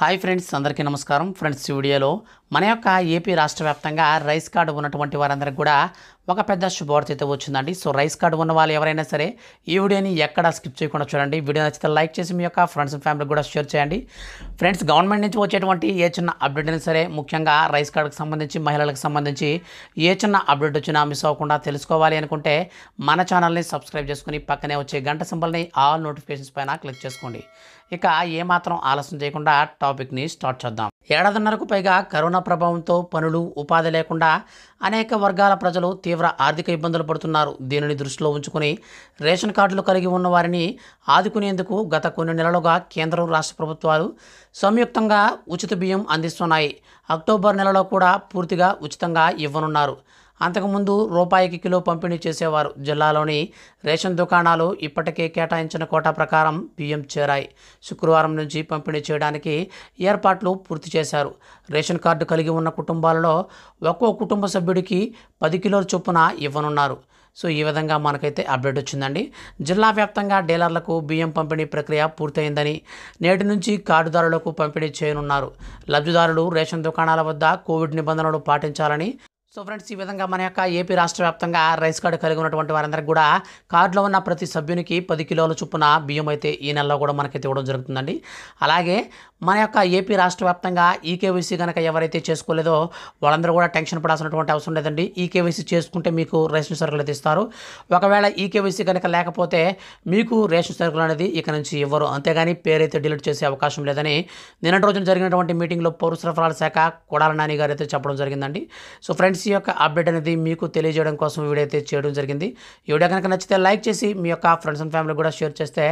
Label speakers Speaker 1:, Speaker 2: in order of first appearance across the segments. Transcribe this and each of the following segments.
Speaker 1: hi friends అందరికీ నమస్కారం friends ఈ వీడియోలో మన యొక్క ఏపీ రాష్ట్ర వ్యాప్తంగా రైస్ కార్డు ఉన్నటువంటి వారందరికి కూడా ఒక పెద్ద శుభవార్త అయితే వచ్చిందండి సో రైస్ కార్డు ఉన్న వాళ్ళు ఎవరైనా సరే ఈ వీడియోని ఎక్కడా స్కిప్ చేయకుండా చూడండి వీడియో నచ్చితే లైక్ చేసి మీ యొక్క ఫ్రెండ్స్ అండ్ కూడా షేర్ చేయండి ఫ్రెండ్స్ గవర్నమెంట్ నుంచి వచ్చేటువంటి ఏ చిన్న అప్డేట్ అయినా సరే ముఖ్యంగా రైస్ కార్డుకు సంబంధించి మహిళలకు సంబంధించి ఏ చిన్న అప్డేట్ వచ్చినా మిస్ అవ్వకుండా తెలుసుకోవాలి అనుకుంటే మన ఛానల్ని సబ్స్క్రైబ్ చేసుకుని పక్కనే వచ్చే గంట సింబల్ని ఆల్ నోటిఫికేషన్స్ పైన క్లిక్ చేసుకోండి ఇక ఏమాత్రం ఆలస్యం చేయకుండా టాపిక్ని స్టార్ట్ చేద్దాం ఏడాదిన్నరకు పైగా కరోనా కరోనా ప్రభావంతో పనులు ఉపాధి లేకుండా అనేక వర్గాల ప్రజలు తీవ్ర ఆర్థిక ఇబ్బందులు పడుతున్నారు దీనిని దృష్టిలో ఉంచుకుని రేషన్ కార్డులు కలిగి ఉన్న వారిని ఆదుకునేందుకు గత కొన్ని నెలలుగా కేంద్రం రాష్ట్ర ప్రభుత్వాలు సంయుక్తంగా ఉచిత బియ్యం అందిస్తున్నాయి అక్టోబర్ నెలలో కూడా పూర్తిగా ఉచితంగా ఇవ్వనున్నారు అంతకుముందు రూపాయికి కిలో పంపిణీ చేసేవారు జిల్లాలోని రేషన్ దుకాణాలు ఇప్పటికే కేటాయించిన కోటా ప్రకారం బియ్యం చేరాయి శుక్రవారం నుంచి పంపిణీ చేయడానికి ఏర్పాట్లు పూర్తి చేశారు రేషన్ కార్డు కలిగి ఉన్న కుటుంబాలలో ఒక్కో కుటుంబ సభ్యుడికి పది కిలోల చొప్పున ఇవ్వనున్నారు సో ఈ విధంగా మనకైతే అప్డేట్ వచ్చిందండి జిల్లా వ్యాప్తంగా డీలర్లకు బియ్యం పంపిణీ ప్రక్రియ పూర్తయిందని నేటి నుంచి కార్డుదారులకు పంపిణీ చేయనున్నారు లబ్ధిదారులు రేషన్ దుకాణాల వద్ద కోవిడ్ నిబంధనలు పాటించాలని సో ఫ్రెండ్స్ ఈ విధంగా మన యొక్క ఏపీ రాష్ట్ర వ్యాప్తంగా రైస్ కార్డు కలిగి ఉన్నటువంటి వారందరికీ కూడా కార్డులో ఉన్న ప్రతి సభ్యునికి పది కిలోల చొప్పున బియ్యం అయితే ఈ నెలలో కూడా మనకైతే ఇవ్వడం జరుగుతుందండి అలాగే మన యొక్క ఏపీ రాష్ట్ర వ్యాప్తంగా ఈకేవైసీ కనుక ఎవరైతే చేసుకోలేదో వాళ్ళందరూ కూడా టెన్షన్ పడాల్సినటువంటి అవసరం లేదండి ఈకేవైసీ చేసుకుంటే మీకు రేషన్ సరుకులు అయితే ఇస్తారు ఒకవేళ ఈకేవైసీ కనుక లేకపోతే మీకు రేషన్ సరుకులు అనేది ఇక్కడ నుంచి ఇవ్వరు అంతేగాని పేరైతే డిలీట్ చేసే అవకాశం లేదని నిన్నటి రోజున జరిగినటువంటి మీటింగ్లో పౌర సరఫరాల శాఖ కొడాల నాని గారు అయితే చెప్పడం జరిగిందండి సో ఫ్రెండ్స్ ఎమ్మెల్సీ యొక్క అప్డేట్ అనేది మీకు తెలియజేయడం కోసం వీడియో అయితే చేయడం జరిగింది ఈ వీడియో కనుక నచ్చితే లైక్ చేసి మీ యొక్క ఫ్రెండ్స్ అండ్ ఫ్యామిలీ కూడా షేర్ చేస్తే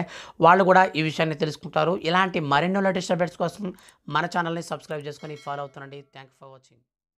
Speaker 1: వాళ్ళు కూడా ఈ విషయాన్ని తెలుసుకుంటారు ఇలాంటి మరెన్నో లేటెస్ట్ అప్డేట్స్ కోసం మన ఛానల్ని సబ్స్క్రైబ్ చేసుకొని ఫాలో అవుతానండి థ్యాంక్ ఫర్ వాచింగ్